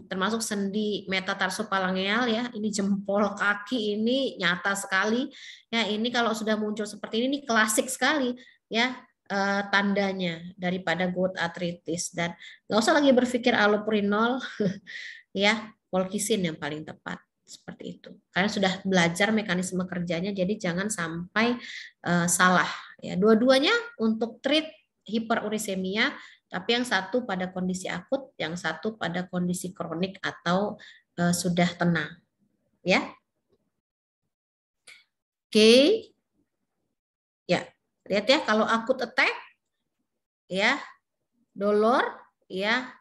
termasuk sendi metatarsopalangeal ya. Ini jempol kaki ini nyata sekali. Ya, ini kalau sudah muncul seperti ini ini klasik sekali ya eh, tandanya daripada gout arthritis dan nggak usah lagi berpikir allopurinol ya, polkisin yang paling tepat seperti itu. Kalian sudah belajar mekanisme kerjanya, jadi jangan sampai uh, salah. Ya, dua-duanya untuk treat hiperurisemia, tapi yang satu pada kondisi akut, yang satu pada kondisi kronik atau uh, sudah tenang. Ya, oke, okay. ya lihat ya kalau akut attack, ya dolor, ya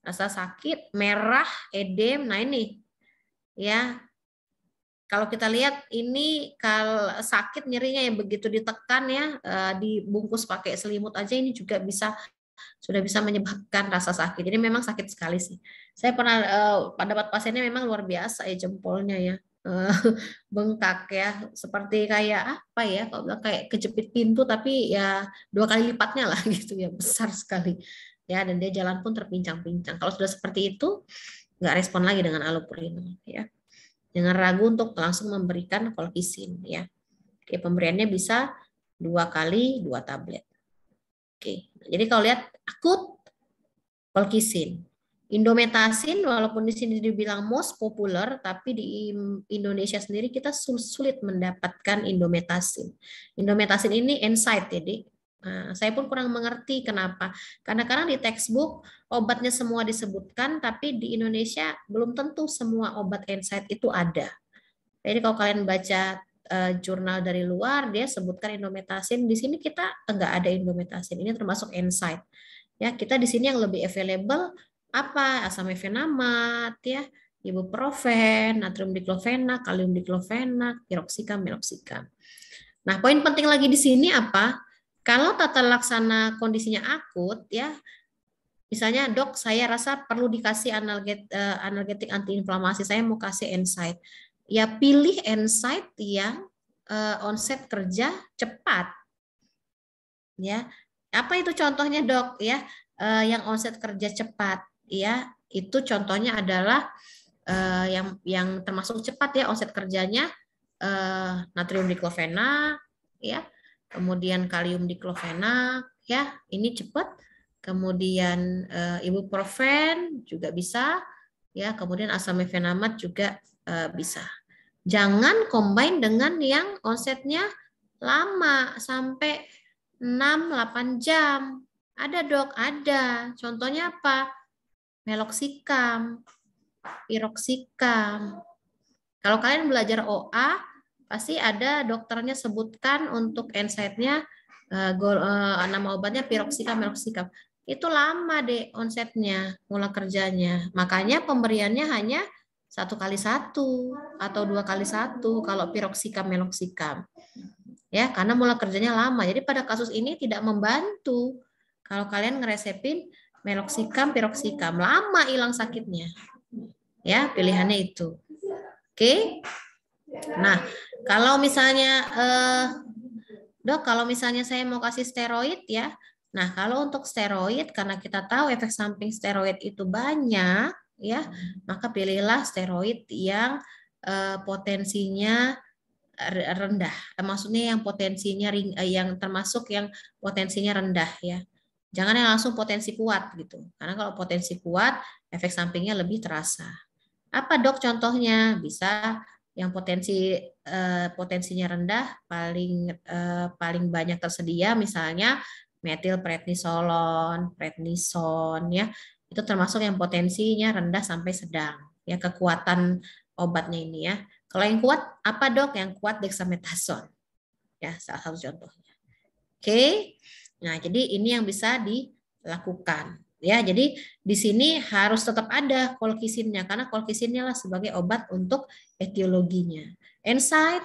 rasa sakit, merah, edem, nah ini ya kalau kita lihat ini kalau sakit nyerinya yang begitu ditekan ya eh, dibungkus pakai selimut aja ini juga bisa sudah bisa menyebabkan rasa sakit. Jadi memang sakit sekali sih. Saya pernah eh, pada uh, pasiennya memang luar biasa ya jempolnya ya eh, bengkak ya seperti kayak apa ya kalau bilang kayak kejepit pintu tapi ya dua kali lipatnya lah gitu ya besar sekali ya dan dia jalan pun terpincang-pincang kalau sudah seperti itu nggak respon lagi dengan allopurinol ya. dengan ragu untuk langsung memberikan kolkisin ya. Oke, pemberiannya bisa dua kali dua tablet. Oke, jadi kalau lihat akut kolkisin, Indometasin walaupun di sini dibilang most popular tapi di Indonesia sendiri kita sulit mendapatkan indometasin. Indometasin ini enzyme jadi Nah, saya pun kurang mengerti kenapa. Karena kadang di textbook obatnya semua disebutkan, tapi di Indonesia belum tentu semua obat NSAID itu ada. Jadi kalau kalian baca eh, jurnal dari luar, dia sebutkan indometasin. Di sini kita enggak ada indometasin. Ini termasuk NSAID. Ya, kita di sini yang lebih available apa? Asam efenamat, ya, ibuprofen, natrium diklofenak, kalium diklofenak, piroxikam, miroxikam. Nah, poin penting lagi di sini apa? Kalau tata laksana kondisinya akut ya Misalnya dok, saya rasa perlu dikasih analget, eh, analgetik antiinflamasi. Saya mau kasih insight. Ya pilih insight yang uh, onset kerja cepat. Ya, apa itu contohnya dok? Ya, uh, yang onset kerja cepat. Ya, itu contohnya adalah uh, yang yang termasuk cepat ya onset kerjanya uh, natrium diclofenac. Ya, kemudian kalium diklofenak ya ini cepat kemudian e, ibuprofen juga bisa ya kemudian asam mefenamat juga e, bisa jangan combine dengan yang onsetnya lama sampai 6-8 jam ada dok ada contohnya apa Meloxicam, piroxicam. kalau kalian belajar OA pasti ada dokternya sebutkan untuk nsaid eh, eh, nama obatnya piroxicam meloxicam. Itu lama deh onsetnya, mulai kerjanya. Makanya pemberiannya hanya satu kali satu atau dua kali satu kalau piroxicam meloxicam. Ya, karena mulai kerjanya lama. Jadi pada kasus ini tidak membantu kalau kalian ngeresepin meloxicam, piroxicam. Lama hilang sakitnya. Ya, pilihannya itu. Oke. Okay? Nah, kalau misalnya eh, dok, kalau misalnya saya mau kasih steroid ya, nah kalau untuk steroid karena kita tahu efek samping steroid itu banyak ya, maka pilihlah steroid yang eh, potensinya rendah, eh, maksudnya yang potensinya ring, eh, yang termasuk yang potensinya rendah ya. Jangan yang langsung potensi kuat gitu, karena kalau potensi kuat efek sampingnya lebih terasa. Apa dok contohnya? Bisa yang potensi eh, potensinya rendah paling eh, paling banyak tersedia misalnya metil prednisolon, prednison ya. Itu termasuk yang potensinya rendah sampai sedang. Ya kekuatan obatnya ini ya. Kalau yang kuat apa dok? Yang kuat dexamethasone. Ya, salah satu contohnya. Oke. Nah, jadi ini yang bisa dilakukan ya jadi di sini harus tetap ada kolkisinnya karena kolkisinnya lah sebagai obat untuk etiologinya Insight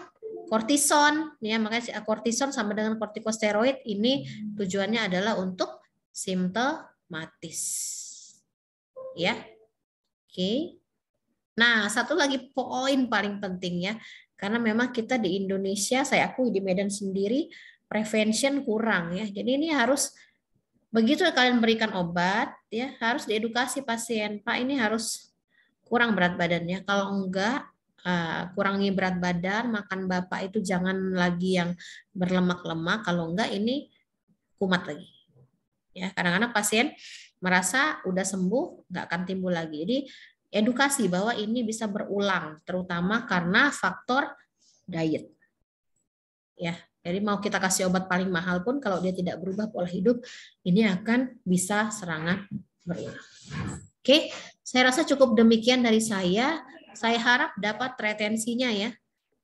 kortison ya makanya kortison sama dengan kortikosteroid ini tujuannya adalah untuk simptomatis ya oke nah satu lagi poin paling penting ya karena memang kita di Indonesia saya aku di Medan sendiri prevention kurang ya jadi ini harus begitu kalian berikan obat ya harus diedukasi pasien pak ini harus kurang berat badannya kalau enggak uh, kurangi berat badan makan bapak itu jangan lagi yang berlemak-lemak kalau enggak ini kumat lagi ya kadang-kadang pasien merasa udah sembuh nggak akan timbul lagi jadi edukasi bahwa ini bisa berulang terutama karena faktor diet ya jadi mau kita kasih obat paling mahal pun kalau dia tidak berubah pola hidup, ini akan bisa serangan berulang. Oke, saya rasa cukup demikian dari saya. Saya harap dapat retensinya ya.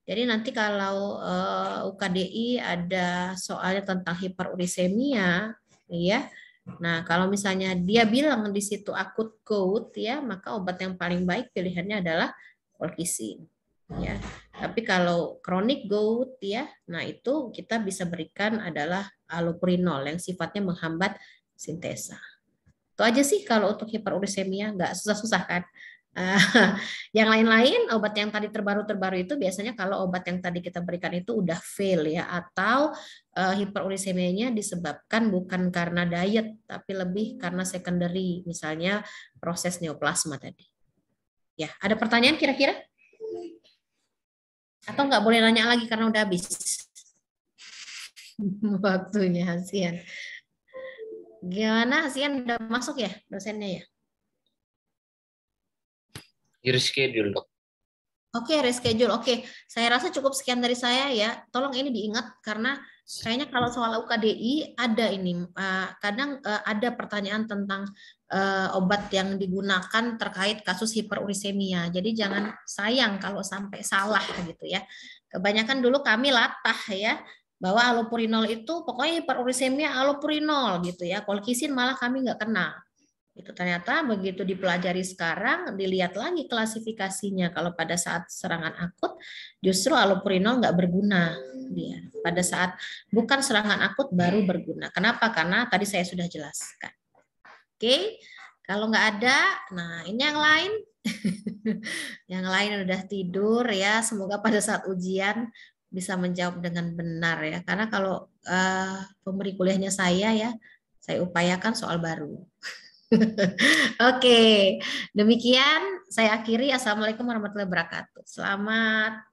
Jadi nanti kalau uh, eh, UKDI ada soalnya tentang hiperurisemia, ya. Nah, kalau misalnya dia bilang di situ akut gout ya, maka obat yang paling baik pilihannya adalah colchicine ya. Tapi kalau chronic gout ya, nah itu kita bisa berikan adalah allopurinol yang sifatnya menghambat sintesa. Itu aja sih kalau untuk hiperurisemia nggak susah-susah kan. yang lain-lain obat yang tadi terbaru-terbaru itu biasanya kalau obat yang tadi kita berikan itu udah fail ya atau uh, disebabkan bukan karena diet tapi lebih karena secondary misalnya proses neoplasma tadi. Ya, ada pertanyaan kira-kira? Atau nggak boleh nanya lagi karena udah habis waktunya Hasian. Gimana Hasian udah masuk ya dosennya ya? reschedule dok. Oke, okay, reschedule. Oke, okay. saya rasa cukup sekian dari saya ya. Tolong ini diingat karena Kayaknya kalau soal UKDI ada ini, kadang e, ada pertanyaan tentang e, obat yang digunakan terkait kasus hiperurisemia. Jadi jangan sayang kalau sampai salah gitu ya. Kebanyakan dulu kami latah ya bahwa alopurinol itu pokoknya hiperurisemia alopurinol gitu ya. Kolkisin malah kami nggak kenal. Itu ternyata begitu dipelajari sekarang, dilihat lagi klasifikasinya. Kalau pada saat serangan akut, justru alopurinol nggak berguna. Dia pada saat bukan serangan akut baru berguna. Kenapa? Karena tadi saya sudah jelaskan. Oke, kalau nggak ada, nah ini yang lain. yang lain udah tidur ya. Semoga pada saat ujian bisa menjawab dengan benar ya. Karena kalau uh, pemberi kuliahnya saya ya, saya upayakan soal baru. Oke, demikian saya akhiri. Assalamualaikum warahmatullahi wabarakatuh. Selamat